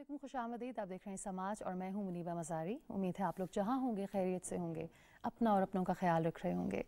अल्लाम खुश आमदीद आप देख रहे हैं समाज और मैं हूं मुनीबा मजारी उम्मीद है आप लोग जहां होंगे खैरियत से होंगे अपना और अपनों का ख्याल रख रहे होंगे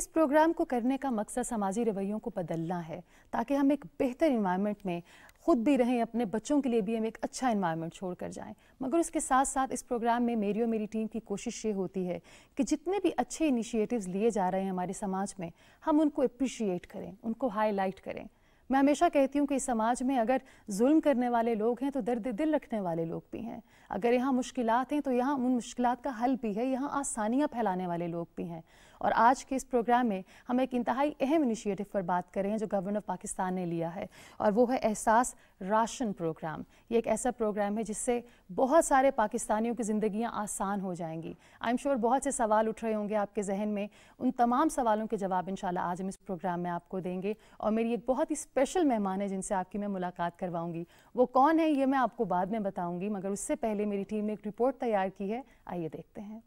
इस प्रोग्राम को करने का मकसद समाजी रवैयों को बदलना है ताकि हम एक बेहतर इन्वायरमेंट में खुद भी रहें अपने बच्चों के लिए भी हम एक अच्छा इन्वायरमेंट छोड़ कर जाएँ मगर उसके साथ साथ इस प्रोग्राम में मेरी और मेरी टीम की कोशिश ये होती है कि जितने भी अच्छे इनिशिएटिव्स लिए जा रहे हैं हमारे समाज में हम उनको अप्रिशिएट करें उनको हाईलाइट करें मैं हमेशा कहती हूँ कि इस समाज में अगर जुल्म करने वाले लोग हैं तो दर्द दिल रखने वाले लोग भी हैं अगर यहाँ मुश्किल हैं तो यहाँ उन मुश्किल का हल भी है यहाँ आसानियाँ फैलाने वाले लोग भी हैं और आज के इस प्रोग्राम में हम एक इंतहाई अहम इनिशिएटिव पर बात कर रहे हैं जो गवर्नमेंट ऑफ पाकिस्तान ने लिया है और वो है एहसास राशन प्रोग्राम ये एक ऐसा प्रोग्राम है जिससे बहुत सारे पाकिस्तानियों की ज़िंदियाँ आसान हो जाएंगी आई एम श्योर बहुत से सवाल उठ रहे होंगे आपके जहन में उन तमाम सवालों के जवाब इन आज हम इस प्रोग्राम में आपको देंगे और मेरी एक बहुत ही स्पेशल मेहमान है जिनसे आपकी मैं मुलाकात करवाऊँगी वो कौन है ये मैं आपको बाद में बताऊँगी मगर उससे पहले मेरी टीम ने एक रिपोर्ट तैयार की है आइए देखते हैं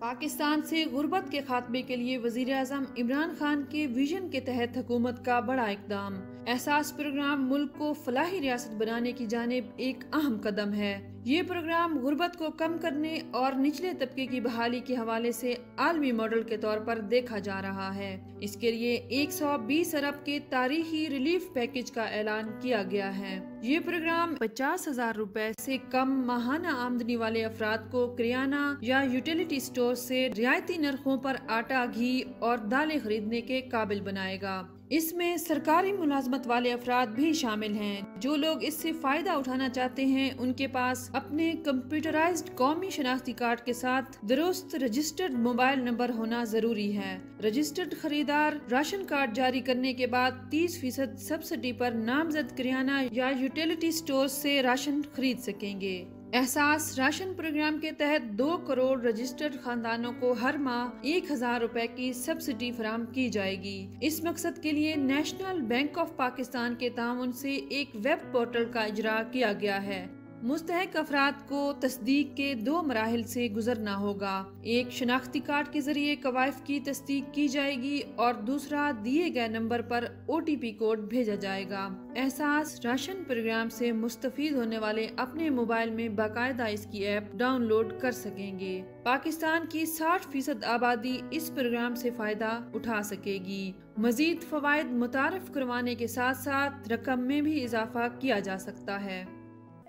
पाकिस्तान से गुर्बत के खात्मे के लिए वजीर अजम इमरान खान के विजन के तहत हुकूमत का बड़ा इकदाम एहसास प्रोग्राम मुल्क को फलाही रियासत बनाने की जानब एक अहम कदम है ये प्रोग्राम गुर्बत को कम करने और निचले तबके की बहाली के हवाले से आलमी मॉडल के तौर पर देखा जा रहा है इसके लिए 120 अरब के तारीखी रिलीफ पैकेज का ऐलान किया गया है ये प्रोग्राम पचास हजार रूपए ऐसी कम माहाना आमदनी वाले अफराद को किराना या यूटिलिटी स्टोर ऐसी रियायती नरखों आरोप आटा घी और दालें खरीदने के काबिल बनाएगा इसमें सरकारी मुलाजमत वाले अफराद भी शामिल हैं जो लोग इससे फ़ायदा उठाना चाहते हैं उनके पास अपने कंप्यूटराइज्ड कौमी शनाख्ती कार्ड के साथ दुरुस्त रजिस्टर्ड मोबाइल नंबर होना ज़रूरी है रजिस्टर्ड खरीदार राशन कार्ड जारी करने के बाद 30 फीसद सब्सिडी पर नामजद किराना या यूटिलिटी स्टोर से राशन खरीद सकेंगे एहसास राशन प्रोग्राम के तहत दो करोड़ रजिस्टर्ड खानदानों को हर माह एक हजार रूपए की सब्सिडी फराम की जाएगी इस मकसद के लिए नेशनल बैंक ऑफ पाकिस्तान के ताउन से एक वेब पोर्टल का इजरा किया गया है मुस्तक अफराद को तस्दीक के दो मराहल से गुजरना होगा एक शनाख्ती कार्ड के जरिए कवायफ की तस्दीक की जाएगी और दूसरा दिए गए नंबर पर ओ टी पी कोड भेजा जाएगा एहसास राशन प्रोग्राम से मुस्तफ होने वाले अपने मोबाइल में बाकायदा इसकी ऐप डाउनलोड कर सकेंगे पाकिस्तान की 60 फीसद आबादी इस प्रोग्राम से फायदा उठा सकेगी मजीद फवायद मुतारफ करवाने के साथ साथ रकम में भी इजाफा किया जा सकता है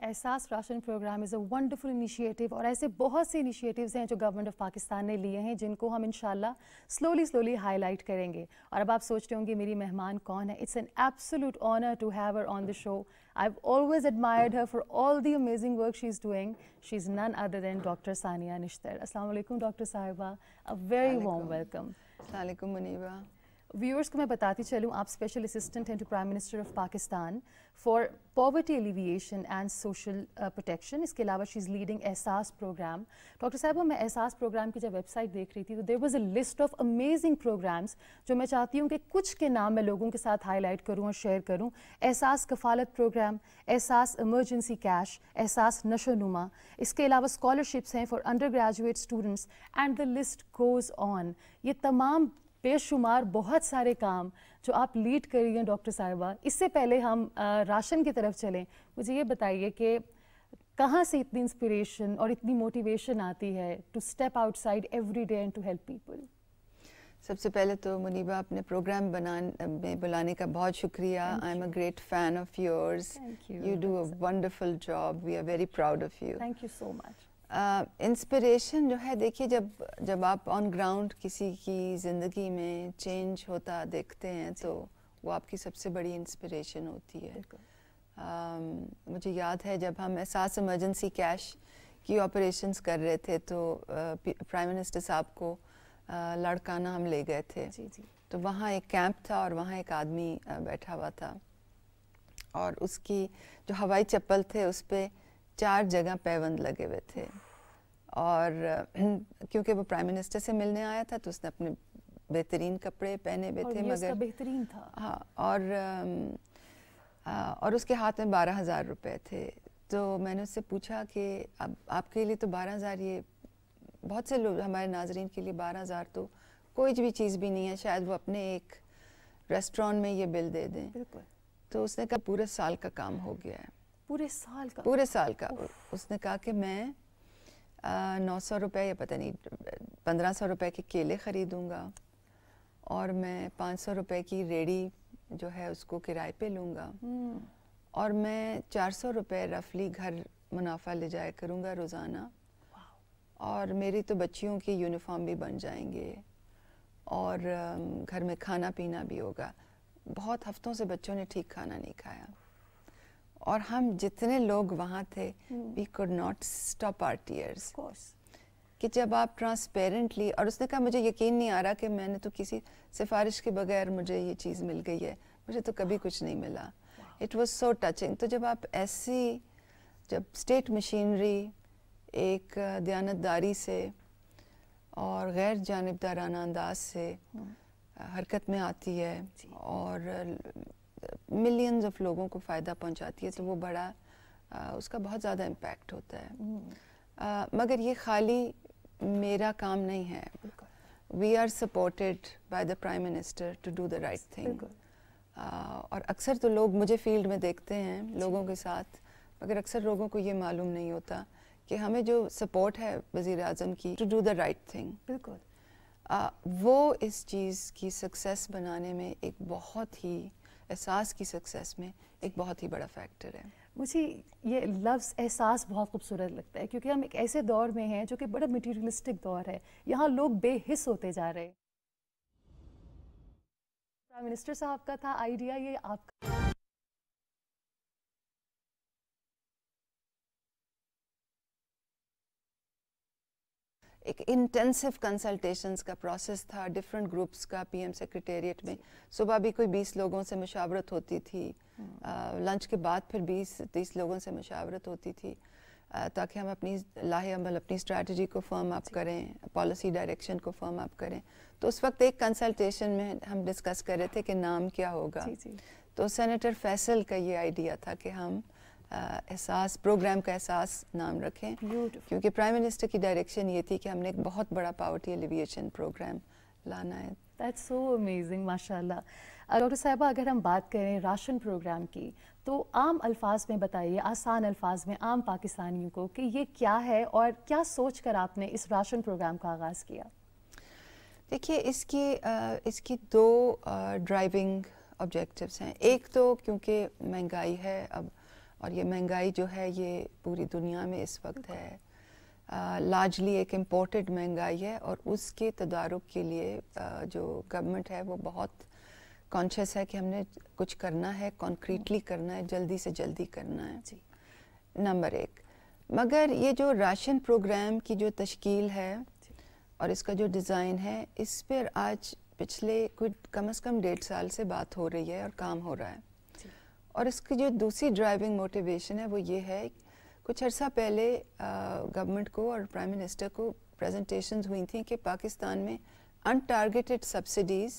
Ehsaas ration programme is a wonderful initiative और ऐसे बहुत से इनिशिएटिव्स हैं जो गवर्नमेंट ऑफ पाकिस्तान ने लिए हैं जिनको हम इंशाल्लाह स्लोली स्लोली हाईलाइट करेंगे और अब आप सोच रहे होंगे मेरी मेहमान कौन है it's an absolute honour to have her on the show I always admired her for all the amazing work she is doing she is none other than doctor Sania Nishtar Aslam doctor साहिबा अ वेरी वार्म वेलकम अलैक्म Muneeba viewers को मैं बताती चलूँ आप special assistant हैं to prime minister of Pakistan for poverty alleviation and social protection इसके अलावा she is leading Ehsaas programme doctor साहब मैं एहसास प्रोग्राम की जब वेबसाइट देख रही थी तो there was a list of amazing programmes जो मैं चाहती हूँ कि कुछ के नाम मैं लोगों के साथ हाईलाइट करूँ और शेयर करूँ Ehsaas Kafaalat programme Ehsaas emergency cash Ehsaas Nashonuma इसके अलावा स्कॉलरशिप्स हैं for undergraduate students and the list goes on ये तमाम बेशुमार बहुत सारे काम जो आप लीड कर रही हैं डॉक्टर साहिबा इससे पहले हम राशन की तरफ चलें मुझे ये बताइए कि कहाँ से इतनी इंस्पिरेशन और इतनी मोटिवेशन आती है to step outside every day and to help people सबसे पहले तो मुनीबा अपने प्रोग्राम बनाने बुलाने का बहुत शुक्रिया I am a great fan of yours you do a wonderful job we are very proud of you thank you so much inspiration uh, जो है देखिए जब जब आप ऑन ग्राउंड किसी की ज़िंदगी में चेंज होता देखते हैं तो वो आपकी सबसे बड़ी इंस्पिरेशन होती है uh, मुझे याद है जब हम एहसास इमरजेंसी कैश की ऑपरेशंस कर रहे थे तो प्राइम मिनिस्टर साहब को लड़काना हम ले गए थे जी जी तो वहाँ एक कैंप था और वहाँ एक आदमी बैठा हुआ था और उसकी जो हवाई चप्पल थे उस पर चार जगह पैबंद लगे हुए थे और क्योंकि वो प्राइम मिनिस्टर से मिलने आया था तो उसने अपने बेहतरीन कपड़े पहने हुए थे मगर बेहतरीन था हाँ और आ, और उसके हाथ में बारह हज़ार रुपये थे तो मैंने उससे पूछा कि अब आपके लिए तो बारह हज़ार ये बहुत से लोग हमारे नाजरीन के लिए बारह हज़ार तो कोई भी चीज़ भी नहीं है शायद वो अपने एक रेस्टोरेंट में ये बिल दे दें तो उसने कहा पूरे साल का काम हो गया है पूरे साल का पूरे साल का उसने कहा कि मैं नौ सौ रुपये या पता नहीं पंद्रह सौ रुपये के केले ख़रीदूँगा और मैं पाँच सौ रुपये की रेडी जो है उसको किराए पे लूँगा हम्म। और मैं चार सौ रुपये रफली घर मुनाफा ले जाया करूँगा रोज़ाना और मेरी तो बच्चियों की यूनिफॉर्म भी बन जाएंगे और घर में खाना पीना भी होगा बहुत हफ्तों से बच्चों ने ठीक खाना नहीं खाया और हम जितने लोग वहाँ थे we could not stop our tears कि जब आप ट्रांसपेरेंटली और उसने कहा मुझे यकीन नहीं आ रहा कि मैंने तो किसी सिफारिश के बगैर मुझे ये चीज़ मिल गई है मुझे तो कभी कुछ नहीं मिला इट वॉज सो टचिंग तो जब आप ऐसी जब स्टेट मशीनरी एक दयानतदारी से और गैर जानबदाराना अंदाज से हम्म। हरकत में आती है और मिलियंस ऑफ लोगों को फ़ायदा पहुंचाती है तो वो बड़ा आ, उसका बहुत ज़्यादा इम्पेक्ट होता है हम्म। आ, मगर ये खाली मेरा काम नहीं है we are supported by the prime minister to do the right thing और अक्सर तो लोग मुझे फील्ड में देखते हैं लोगों के साथ मगर अक्सर लोगों को ये मालूम नहीं होता कि हमें जो सपोर्ट है वज़ी अजम की to do the right thing बिल्कुल वो इस चीज़ की सक्सेस बनाने में एक बहुत ही एहसास की सक्सेस में एक बहुत ही बड़ा फैक्टर है मुझे ये लफ्ज़ एहसास बहुत खूबसूरत लगता है क्योंकि हम एक ऐसे दौर में हैं जो कि बड़ा मटीरियलिस्टिक दौर है यहाँ लोग बेहिस होते जा रहे हैं मिनिस्टर साहब का था आइडिया ये आपका एक इंटेंसिव कंसल्टेशन का प्रोसेस था डिफरेंट ग्रुप्स का पीएम सेक्रेटेरिएट में सुबह भी कोई बीस लोगों से मशावरत होती थी लंच हम्म। के बाद फिर बीस तीस लोगों से मशावरत होती थी ताकि हम अपनी लाहे अमल अपनी स्ट्रेटजी को फॉर्म अप करें पॉलिसी डायरेक्शन को फॉर्म अप करें तो उस वक्त एक कंसल्टेशन में हम डिस्कस कर रहे थे कि नाम क्या होगा तो सेनेटर फैसल का ये आइडिया था कि हम एहसास प्रोग्राम का एहसास नाम रखें क्योंकि प्राइम मिनिस्टर की डायरेक्शन ये थी कि हमने एक बहुत बड़ा पावर्टी एलिविएशन प्रोग्राम लाना है दैट्स सो अमेजिंग माशाल्लाह डॉक्टर साहबा अगर हम बात करें राशन प्रोग्राम की तो आम अल्फाज में बताइए आसान अल्फाज में आम पाकिस्तानियों को कि ये क्या है और क्या सोच कर आपने इस राशन प्रोग्राम का आगाज़ किया देखिए इसकी इसकी दो ड्राइविंग ऑब्जेक्टिव्स हैं एक तो क्योंकि महंगाई है अब और ये महंगाई जो है ये पूरी दुनिया में इस वक्त है लार्जली एक इम्पोर्टेड महंगाई है और उसके तदारुक के लिए आ, जो गवर्नमेंट है वो बहुत कॉन्शियस है कि हमने कुछ करना है कॉन्क्रीटली करना है जल्दी से जल्दी करना है जी नंबर एक मगर ये जो राशन प्रोग्राम की जो तश्कील है और इसका जो डिज़ाइन है इस पर आज पिछले कुछ कम अज़ कम डेढ़ साल से बात हो रही है और काम हो रहा है और इसकी जो दूसरी ड्राइविंग मोटिवेशन है वो ये है कुछ अर्सा पहले गवर्नमेंट को और प्राइम मिनिस्टर को प्रेजेंटेशंस हुई थी कि पाकिस्तान में अनटारगेटेड सब्सिडीज़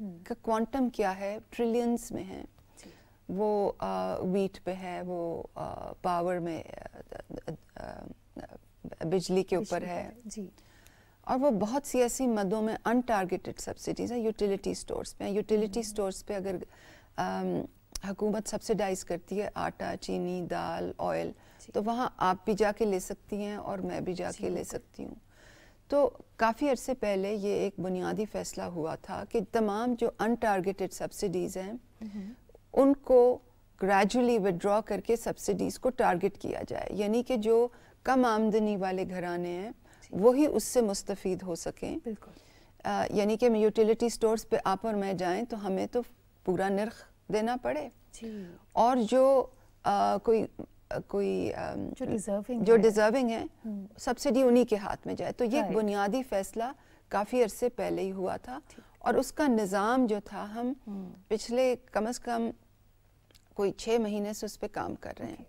हम्म। का क्वांटम क्या है ट्रिलियंस में है वो वीट पे है वो पावर में बिजली के ऊपर है जी और वो बहुत सी ऐसी मदों में अनटारगेटेड सब्सिडीज़ हैं यूटिलिटी स्टोर्स पे यूटिलिटी स्टोर्स हम्म। पे अगर हुकूमत सब्सिडाइज करती है आटा चीनी दाल ऑयल तो वहाँ आप भी जाके ले सकती हैं और मैं भी जाके ले सकती हूँ तो काफ़ी अरसे पहले ये एक बुनियादी फ़ैसला हुआ था कि तमाम जो अनटारगेटेड सब्सिडीज़ हैं हम्म। उनको ग्रेजुअली विड्रॉ करके सब्सिडीज़ को टारगेट किया जाए यानी कि जो कम आमदनी वाले घराने हैं वही उससे मुस्तफ़ हो सकें यानी कि यूटिलिटी स्टोर्स पे आप और मैं जाएं तो हमें तो पूरा नर्ख देना पड़े और जो आ, कोई कोई आ, जो डिजर्विंग जो डिजर्विंग है, है सब्सिडी उन्हीं के हाथ में जाए तो ये बुनियादी फैसला काफ़ी अरसे पहले ही हुआ था और उसका निज़ाम जो था हम हम्म। पिछले कम से कम कोई छः महीने से उस पर काम कर रहे हैं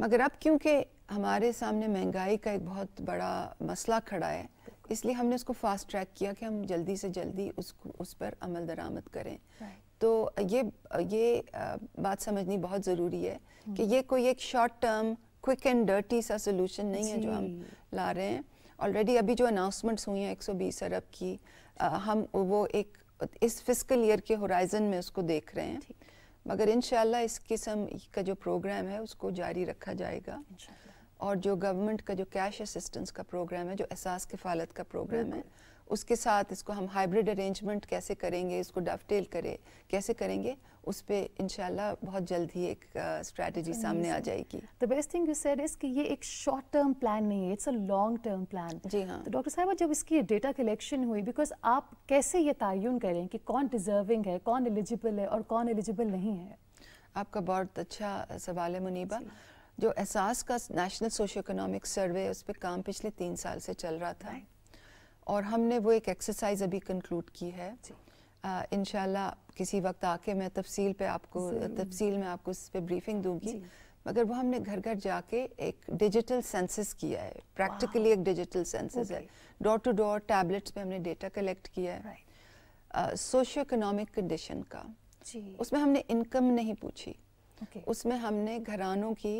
मगर अब क्योंकि हमारे सामने महंगाई का एक बहुत बड़ा मसला खड़ा है इसलिए हमने उसको फास्ट ट्रैक किया कि हम जल्दी से जल्दी उसको उस पर अमल दरामद करें तो ये ये बात समझनी बहुत ज़रूरी है हम्म। कि ये कोई एक short term quick and dirty सा सोल्यूशन नहीं है जो हम ला रहे हैं ऑलरेडी अभी जो अनाउंसमेंट्स हुई हैं 120 अरब की आ, हम वो एक इस फिजिकल ईयर के होराइजन में उसको देख रहे हैं मगर इन इस किस्म का जो प्रोग्राम है उसको जारी रखा जाएगा और जो गवर्नमेंट का जो कैश असिस्टेंस का प्रोग्राम है जो एहसास किफालत का प्रोग्राम है उसके साथ इसको हम हाइब्रिड अरेंजमेंट कैसे करेंगे इसको डफटेल करें कैसे करेंगे उस पर इनशाला बहुत जल्द ही एक स्ट्रैटेजी uh, सामने आ जाएगी the best thing you said is कि ये एक शॉर्ट टर्म प्लान नहीं है it's a long term plan जी हाँ तो डॉक्टर साहब जब इसकी डेटा कलेक्शन हुई बिकॉज आप कैसे ये तयन करें कि कौन डिजर्विंग है कौन एलिजिबल है और कौन एलिजिबल नहीं है आपका बहुत अच्छा सवाल है मुनीबा जो एहसास का नेशनल सोशो इकोनॉमिक सर्वे उस पर काम पिछले तीन साल से चल रहा था right. और हमने वो एक एक्सरसाइज अभी कंक्लूड की है इनशाला किसी वक्त आके मैं तफसील पे आपको तफसील में आपको इस पर ब्रीफिंग दूंगी मगर वो हमने घर घर जाके एक डिजिटल सेंसिस किया है प्रैक्टिकली एक डिजिटल सेंसिस है डोर टू डोर टैबलेट्स पे हमने डेटा कलेक्ट किया है सोशो इकोनॉमिक कंडीशन का उसमें हमने इनकम नहीं पूछी okay. उसमें हमने घरानों की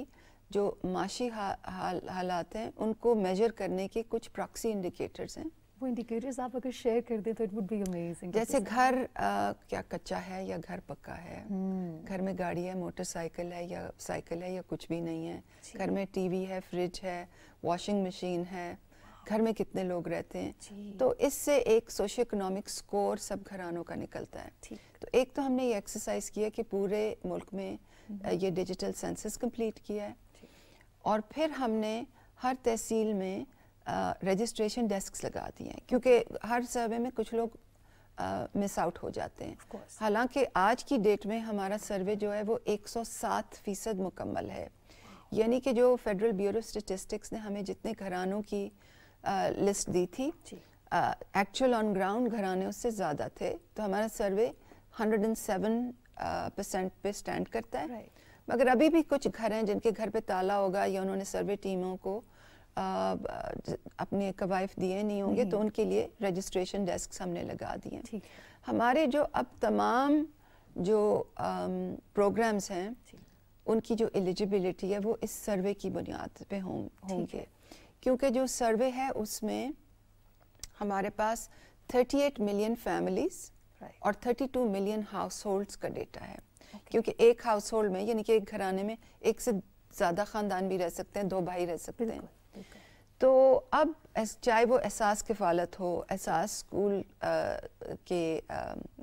जो माशी हा, हा, हालात हैं उनको मेजर करने के कुछ प्रॉक्सी इंडिकेटर्स हैं वो इंडिकेटर्स आप अगर शेयर कर दें तो इट वुड बी अमेजिंग जैसे घर क्या कच्चा है या घर पक्का है hmm. घर में गाड़ी है मोटरसाइकिल है या साइकिल है या कुछ भी नहीं है घर में टीवी है फ्रिज है वॉशिंग मशीन है घर में कितने लोग रहते हैं तो इससे एक सोशो इकोनॉमिक स्कोर सब घरानों का निकलता है तो एक तो हमने ये एक्सरसाइज किया कि पूरे मुल्क में हम्म। ये डिजिटल सेंसस कंप्लीट किया है और फिर हमने हर तहसील में रजिस्ट्रेशन डेस्क लगा दिए हैं क्योंकि हर सर्वे में कुछ लोग मिस आउट हो जाते हैं हालांकि आज की डेट में हमारा सर्वे जो है वो 107 फीसद मुकम्मल है यानी कि जो फेडरल ब्यूरो स्टेटिस्टिक्स ने हमें जितने घरानों की आ, लिस्ट दी थी एक्चुअल ऑन ग्राउंड घराने उससे ज़्यादा थे तो हमारा सर्वे 107 परसेंट पे स्टैंड करता है मगर अभी भी कुछ घर हैं जिनके घर पे ताला होगा या उन्होंने सर्वे टीमों को अपने कवायफ दिए नहीं होंगे तो उनके लिए रजिस्ट्रेशन डेस्क हमने लगा दिए हमारे जो अब तमाम जो प्रोग्राम्स हैं उनकी जो एलिजिबिलिटी है वो इस सर्वे की बुनियाद पे हों होंगे क्योंकि जो सर्वे है उसमें हमारे पास 38 मिलियन फैमिलीज़ right. और 32 मिलियन हाउस होल्ड्स का डेटा है okay. क्योंकि एक हाउस होल्ड में यानी कि एक घराने में एक से ज़्यादा ख़ानदान भी रह सकते हैं दो भाई रह सकते हैं तो अब चाहे वो एहसास किफ़ालत हो एहसास स्कूल के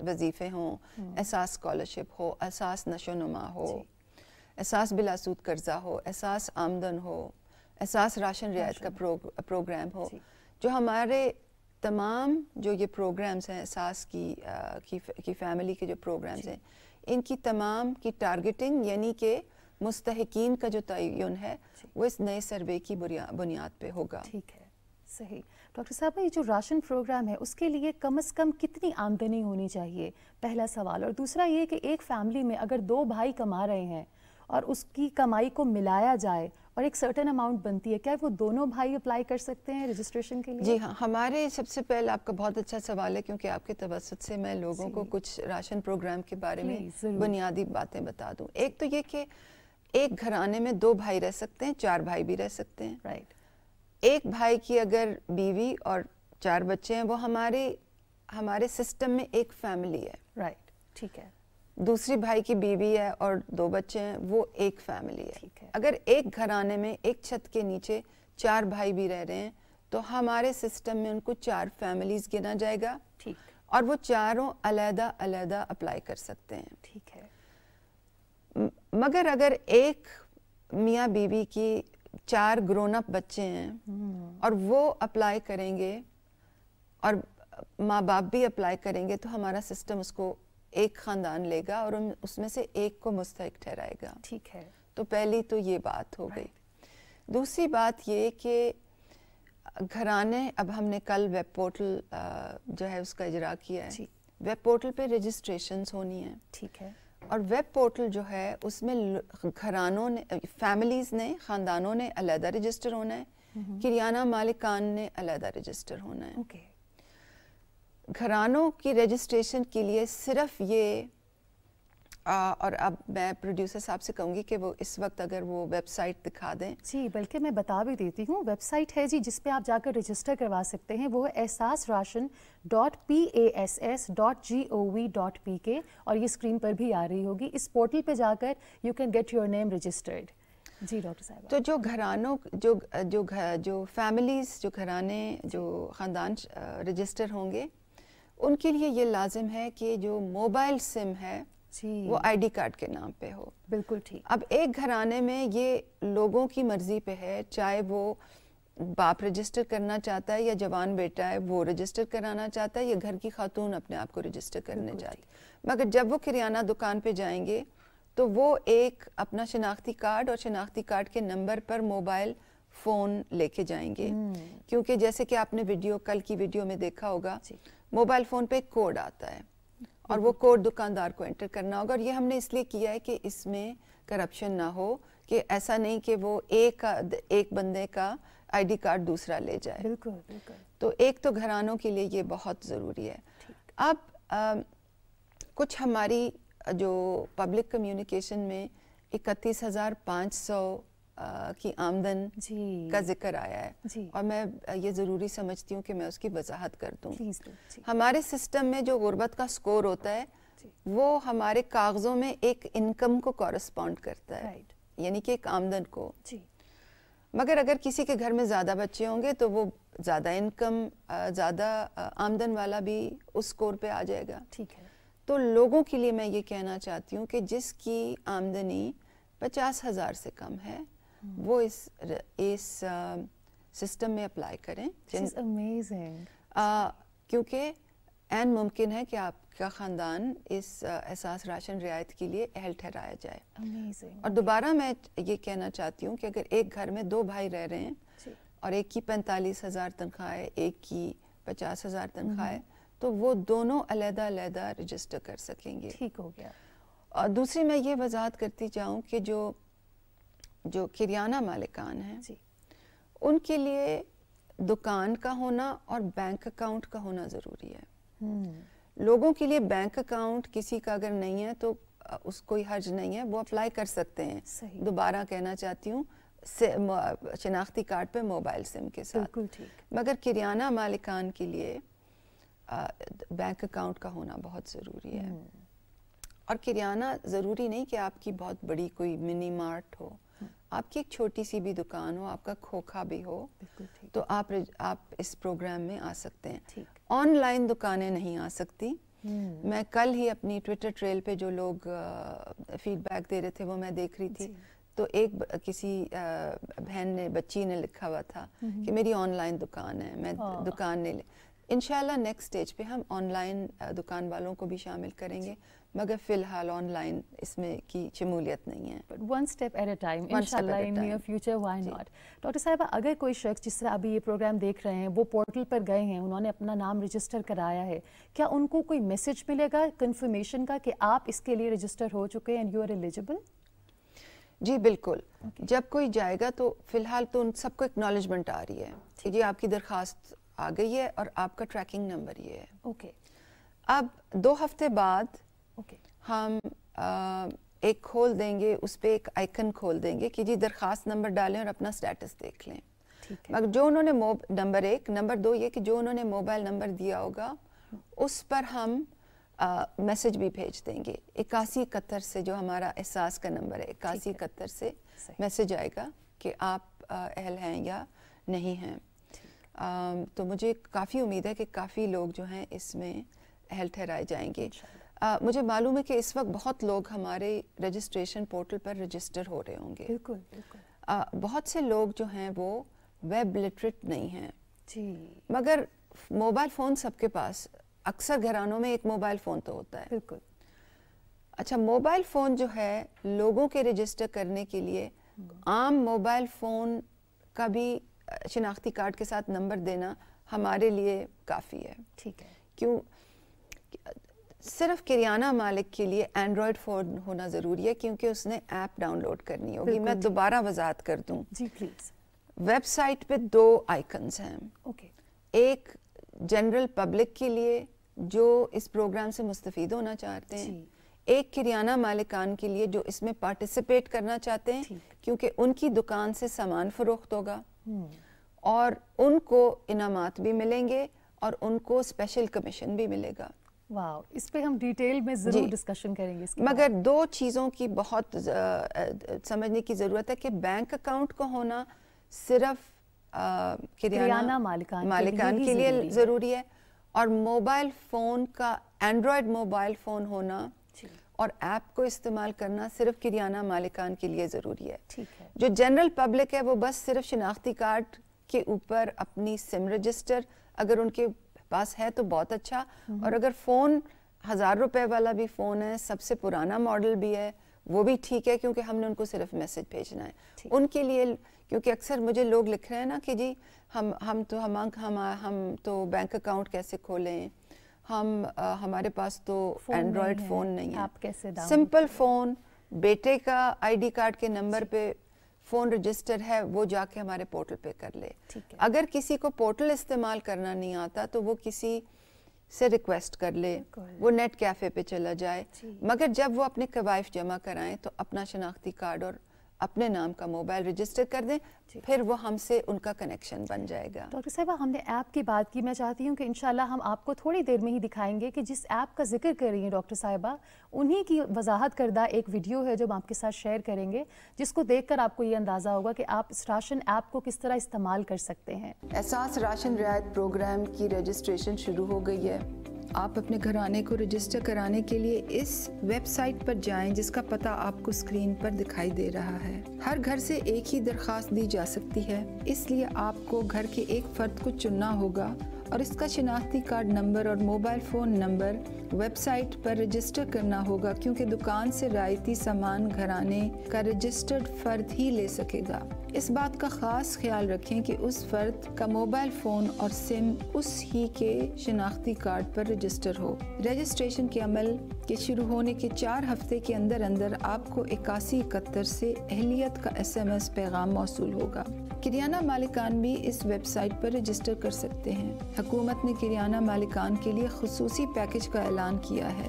वजीफ़े हों हम्म। एहसास स्कॉलरशिप हो एहसास नशो नुमा हो एहसास बिलासूद कर्जा हो एहसास आमदन हो एहसास राशन रियायत का प्रो, प्रोग्राम हो जो हमारे तमाम जो ये प्रोग्राम्स हैं एहसास की, की की फैमिली के जो प्रोग्राम्स हैं इनकी तमाम की टारगेटिंग यानी कि मुस्तकिन का जो तयन है वो इस नए सर्वे की बुनियाद पर होगा ठीक है सही डॉक्टर साहब ये जो राशन प्रोग्राम है उसके लिए कम से कम कितनी आमदनी होनी चाहिए पहला सवाल और दूसरा ये कि एक फैमिली में अगर दो भाई कमा रहे हैं और उसकी कमाई को मिलाया जाए और एक सर्टन अमाउंट बनती है क्या वो दोनों भाई अप्लाई कर सकते हैं रजिस्ट्रेशन के लिए जी हाँ हमारे सबसे पहले आपका बहुत अच्छा सवाल है क्योंकि आपके तवसत से मैं लोगों को कुछ राशन प्रोग्राम के बारे में बुनियादी बातें बता दूँ एक तो ये कि एक घराने में दो भाई रह सकते हैं चार भाई भी रह सकते हैं राइट right. एक भाई की अगर बीवी और चार बच्चे हैं वो हमारे हमारे सिस्टम में एक फैमिली है राइट right. ठीक है दूसरी भाई की बीवी है और दो बच्चे हैं वो एक फैमिली है।, है अगर एक घराने में एक छत के नीचे चार भाई भी रह रहे हैं तो हमारे सिस्टम में उनको चार फैमिलीज गिना जाएगा ठीक और वो चारों अलहदा अलहदा अप्लाई कर सकते हैं ठीक है मगर अगर एक मियाँ बीवी की चार ग्रोन अप बच्चे हैं हम्म। और वो अप्लाई करेंगे और माँ बाप भी अप्लाई करेंगे तो हमारा सिस्टम उसको एक खानदान लेगा और उन उसमें से एक को मुस्तक ठहराएगा ठीक है तो पहली तो ये बात हो गई दूसरी बात ये कि घराने अब हमने कल वेब पोर्टल जो है उसका इजरा किया है वेब पोर्टल पे रजिस्ट्रेशन होनी है ठीक है और वेब पोर्टल जो है उसमें घरानों ने फैमिलीज़ ने ख़ानदानों ने अलहदा रजिस्टर होना है किरियाना मालिकान ने अलहदा रजिस्टर होना है okay. घरानों की रजिस्ट्रेशन के लिए सिर्फ ये और अब मैं प्रोड्यूसर साहब से कहूँगी कि वो इस वक्त अगर वो वेबसाइट दिखा दें जी बल्कि मैं बता भी देती हूँ वेबसाइट है जी जिस आप जाकर रजिस्टर करवा सकते हैं वो है Ehsaas ration dot P A S S dot G O V dot P K और ये स्क्रीन पर भी आ रही होगी इस पोर्टल पे जाकर you can get your name registered जी डॉक्टर साहब तो जो घरानों जो जो जो फैमिलीज़ जो घराने जो ख़ानदान रजिस्टर होंगे उनके लिए ये लाजिम है कि जो मोबाइल सिम है वो आईडी कार्ड के नाम पे हो बिल्कुल ठीक अब एक घराने में ये लोगों की मर्जी पे है चाहे वो बाप रजिस्टर करना चाहता है या जवान बेटा है वो रजिस्टर कराना चाहता है या घर की खातून अपने आप को रजिस्टर करने जाती मगर जब वो किराना दुकान पे जाएंगे तो वो एक अपना शनाख्ती कार्ड और शनाख्ती कार्ड के नंबर पर मोबाइल फ़ोन लेके जाएंगे हम्म। क्योंकि जैसे कि आपने वीडियो कल की वीडियो में देखा होगा मोबाइल फ़ोन पे कोड आता है और वो कोर्ट दुकानदार को एंटर करना होगा और ये हमने इसलिए किया है कि इसमें करप्शन ना हो कि ऐसा नहीं कि वो एक एक बंदे का आईडी कार्ड दूसरा ले जाए बिल्कुल बिल्कुल तो एक तो घरानों के लिए ये बहुत ज़रूरी है अब आ, कुछ हमारी जो पब्लिक कम्युनिकेशन में इकतीस हज़ार पाँच सौ की आमदन का जिक्र आया है और मैं ये ज़रूरी समझती हूँ कि मैं उसकी वजाहत कर दूँ हमारे सिस्टम में जो गुर्बत का स्कोर होता है वो हमारे कागज़ों में एक इनकम को कॉरस्पॉन्ड करता है यानी कि एक आमदन को मगर अगर किसी के घर में ज़्यादा बच्चे होंगे तो वो ज़्यादा इनकम ज़्यादा आमदन वाला भी उस स्कोर पे आ जाएगा ठीक है तो लोगों के लिए मैं ये कहना चाहती हूँ कि जिसकी आमदनी पचास हज़ार से कम है वो इस इस सिस्टम में अप्लाई करें अमेजिंग क्योंकि एन मुमकिन है कि आपका ख़ानदान इस एहसास राशन रियायत के लिए अहल ठहराया जाए Amazing. और दोबारा मैं ये कहना चाहती हूँ कि अगर एक घर में दो भाई रह रहे हैं और एक की पैंतालीस हज़ार तनख्वाह है एक की पचास हज़ार तनख्वाह है हम्म। तो वो दोनों अलहदा अलहदा रजिस्टर कर सकेंगे ठीक हो गया और दूसरी मैं ये वजाहत करती जाऊँ कि जो जो किरियाना मालिकान हैं उनके लिए दुकान का होना और बैंक अकाउंट का होना ज़रूरी है हम्म। लोगों के लिए बैंक अकाउंट किसी का अगर नहीं है तो उसको हर्ज नहीं है वो अप्लाई कर सकते हैं दोबारा कहना चाहती हूँ शिनाख्ती कार्ड पे मोबाइल सिम के साथ मगर किरियाना मालिकान के लिए आ, बैंक अकाउंट का होना बहुत ज़रूरी है हम्म। और किरियाना ज़रूरी नहीं कि आपकी बहुत बड़ी कोई मिनी मार्ट हो आपकी एक छोटी सी भी दुकान हो आपका खोखा भी हो तो आप आप इस प्रोग्राम में आ सकते हैं ऑनलाइन दुकानें नहीं आ सकती हम्म। मैं कल ही अपनी ट्विटर ट्रेल पे जो लोग फीडबैक दे रहे थे वो मैं देख रही थी तो एक किसी बहन ने बच्ची ने लिखा हुआ था हम्म। कि मेरी ऑनलाइन दुकान है मैं हाँ। दुकान नहीं ले इनशाला नेक्स्ट स्टेज पे हम ऑनलाइन दुकान वालों को भी शामिल करेंगे मगर फिलहाल ऑनलाइन इसमें की शमूलियत नहीं है but one step at a time इंशाल्लाह in your future why not doctor साहब अगर कोई शख्स जिस तरह अभी ये प्रोग्राम देख रहे हैं वो पोर्टल पर गए हैं उन्होंने अपना नाम रजिस्टर कराया है क्या उनको कोई मैसेज मिलेगा कन्फर्मेशन का कि आप इसके लिए रजिस्टर हो चुके हैं एंड यू आर एलिजिबल जी बिल्कुल okay. जब कोई जाएगा तो फिलहाल तो उन सबको एक्नॉलेजमेंट आ रही है ठीक जी आपकी दरख्वास्त आ गई है और आपका ट्रैकिंग नंबर ये है ओके okay. अब दो हफ्ते बाद हम आ, एक खोल देंगे उस पर एक आइकन खोल देंगे कि जी दरखास्त नंबर डालें और अपना स्टेटस देख लें मगर जो उन्होंने नंबर एक नंबर दो ये कि जो उन्होंने मोबाइल नंबर दिया होगा उस पर हम मैसेज भी भेज देंगे इक्यासी इकहत्तर से जो हमारा एहसास का नंबर है इक्यासी इकहत्तर से मैसेज आएगा कि आप अहल हैं या नहीं हैं तो मुझे काफ़ी उम्मीद है कि काफ़ी लोग जो हैं इसमें अहल ठहराए जाएंगे मुझे मालूम है कि इस वक्त बहुत लोग हमारे रजिस्ट्रेशन पोर्टल पर रजिस्टर हो रहे होंगे बिल्कुल बहुत से लोग जो हैं वो वेब लिटरेट नहीं हैं जी मगर मोबाइल फ़ोन सबके पास अक्सर घरानों में एक मोबाइल फ़ोन तो होता है बिल्कुल अच्छा मोबाइल फ़ोन जो है लोगों के रजिस्टर करने के लिए आम मोबाइल फ़ोन का भी शिनाख्ती कार्ड के साथ नंबर देना हमारे लिए काफ़ी है ठीक है क्यों सिर्फ किरियाना मालिक के लिए एंड्रॉयड फ़ोन होना ज़रूरी है क्योंकि उसने ऐप डाउनलोड करनी होगी मैं दोबारा वजात कर दूँ जी प्लीज़ वेबसाइट पे दो आइकन्स हैं ओके एक जनरल पब्लिक के लिए जो इस प्रोग्राम से मुस्तफ़ होना चाहते हैं एक किरियाना मालिकान के लिए जो इसमें पार्टिसिपेट करना चाहते हैं क्योंकि उनकी दुकान से सामान फरोख्त होगा हम्म। और उनको इनाम भी मिलेंगे और उनको स्पेशल कमीशन भी मिलेगा इस पे हम डिटेल में ज़रूर डिस्कशन करेंगे इसके मगर दो चीज़ों की बहुत समझने की ज़रूरत है कि बैंक अकाउंट का होना सिर्फ किराना मालिकान, मालिकान के लिए, के लिए ज़रूरी है और मोबाइल फ़ोन का एंड्रॉयड मोबाइल फ़ोन होना और ऐप को इस्तेमाल करना सिर्फ किराना मालिकान के लिए ज़रूरी है ठीक है जो जनरल पब्लिक है वो बस सिर्फ शिनाख्ती कार्ड के ऊपर अपनी सिम रजिस्टर अगर उनके पास है तो बहुत अच्छा और हम्म। अगर फ़ोन हज़ार रुपए वाला भी फ़ोन है सबसे पुराना मॉडल भी है वो भी ठीक है क्योंकि हमने उनको सिर्फ मैसेज भेजना है उनके लिए क्योंकि अक्सर मुझे लोग लिख रहे हैं ना कि जी हम हम तो हम हम हम तो बैंक अकाउंट कैसे खोलें हम आ, हमारे पास तो एंड्रॉयड फ़ोन नहीं है आप कैसे सिंपल फ़ोन बेटे का आईडी कार्ड के नंबर पे फ़ोन रजिस्टर है वो जाके हमारे पोर्टल पे कर ले अगर किसी को पोर्टल इस्तेमाल करना नहीं आता तो वो किसी से रिक्वेस्ट कर ले वो नेट कैफ़े पे चला जाए मगर जब वो अपने कवाइफ जमा कराएं तो अपना शनाख्ती कार्ड और अपने नाम का मोबाइल रजिस्टर कर दें फिर वो हमसे उनका कनेक्शन बन जाएगा डॉक्टर साहबा हमने ऐप की बात की मैं चाहती हूँ कि इंशाल्लाह हम आपको थोड़ी देर में ही दिखाएंगे कि जिस ऐप का जिक्र कर रही हैं डॉक्टर साहबा उन्हीं की वजाहत करदा एक वीडियो है जो हम आपके साथ शेयर करेंगे जिसको देख कर आपको ये अंदाज़ा होगा कि आप इस राशन ऐप को किस तरह इस्तेमाल कर सकते हैं एहसास राशन रियायत प्रोग्राम की रजिस्ट्रेशन शुरू हो गई है आप अपने घराने को रजिस्टर कराने के लिए इस वेबसाइट पर जाएं जिसका पता आपको स्क्रीन पर दिखाई दे रहा है हर घर से एक ही दरखास्त दी जा सकती है इसलिए आपको घर के एक फर्द को चुनना होगा और इसका शिनाख्ती कार्ड नंबर और मोबाइल फ़ोन नंबर वेबसाइट पर रजिस्टर करना होगा क्योंकि दुकान से रायती सामान घराने का रजिस्टर्ड फ़र्द ही ले सकेगा इस बात का ख़ास ख्याल रखें कि उस फ़र्द का मोबाइल फ़ोन और सिम उस ही के शिनाख्ती कार्ड पर रजिस्टर हो रजिस्ट्रेशन के अमल के शुरू होने के चार हफ्ते के अंदर अंदर आपको इक्यासी इकहत्तर से अहलियत का एस एम एस पैगाम मौसू होगा किरियाना मालिकान भी इस वेबसाइट पर रजिस्टर कर सकते हैं हकूमत ने किरियाना मालिकान के लिए खसूस पैकेज का ऐलान किया है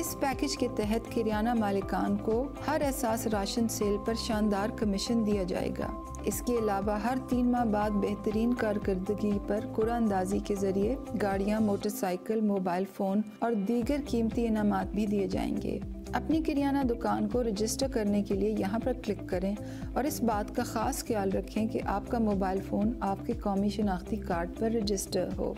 इस पैकेज के तहत किरियाना मालिकान को हर एहसास राशन सेल पर शानदार कमीशन दिया जाएगा इसके अलावा हर तीन माह बाद बेहतरीन कारकर्दगी पर कुरानंदाजी के जरिए गाड़ियां, मोटरसाइकिल मोबाइल फ़ोन और दीगर कीमती इनाम भी दिए जाएंगे अपनी किरियाना दुकान को रजिस्टर करने के लिए यहाँ पर क्लिक करें और इस बात का ख़ास ख्याल रखें कि आपका मोबाइल फ़ोन आपके कौमी शनाख्ती कार्ड पर रजिस्टर हो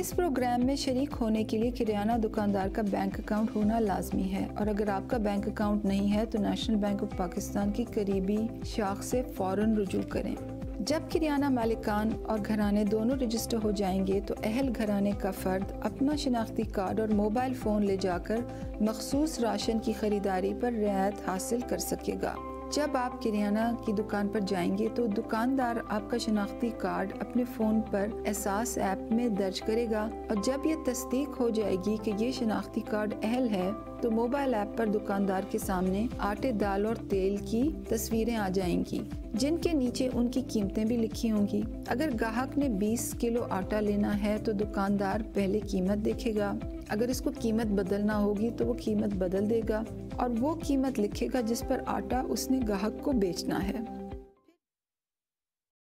इस प्रोग्राम में शरीक होने के लिए किरियाना दुकानदार का बैंक अकाउंट होना लाजमी है और अगर आपका बैंक अकाउंट नहीं है तो नेशनल बैंक ऑफ पाकिस्तान की करीबी शाख से फ़ौर रजू करें जब किरियाना मालिकान और घराने दोनों रजिस्टर हो जाएंगे तो अहल घराने का फ़र्द अपना शिनाख्ती कार्ड और मोबाइल फ़ोन ले जाकर मखसूस राशन की ख़रीदारी पर रियायत हासिल कर सकेगा जब आप किरियाना की दुकान पर जाएंगे तो दुकानदार आपका शनाख्ती कार्ड अपने फ़ोन पर एहसास ऐप में दर्ज करेगा और जब ये तस्दीक हो जाएगी कि ये शनाख्ती कार्ड अहल है तो मोबाइल ऐप पर दुकानदार के सामने आटे दाल और तेल की तस्वीरें आ जाएंगी जिनके नीचे उनकी कीमतें भी लिखी होंगी अगर ग्राहक ने 20 किलो आटा लेना है तो दुकानदार पहले कीमत देखेगा अगर इसको कीमत बदलना होगी तो वो कीमत बदल देगा और वो कीमत लिखेगा जिस पर आटा उसने ग्राहक को बेचना है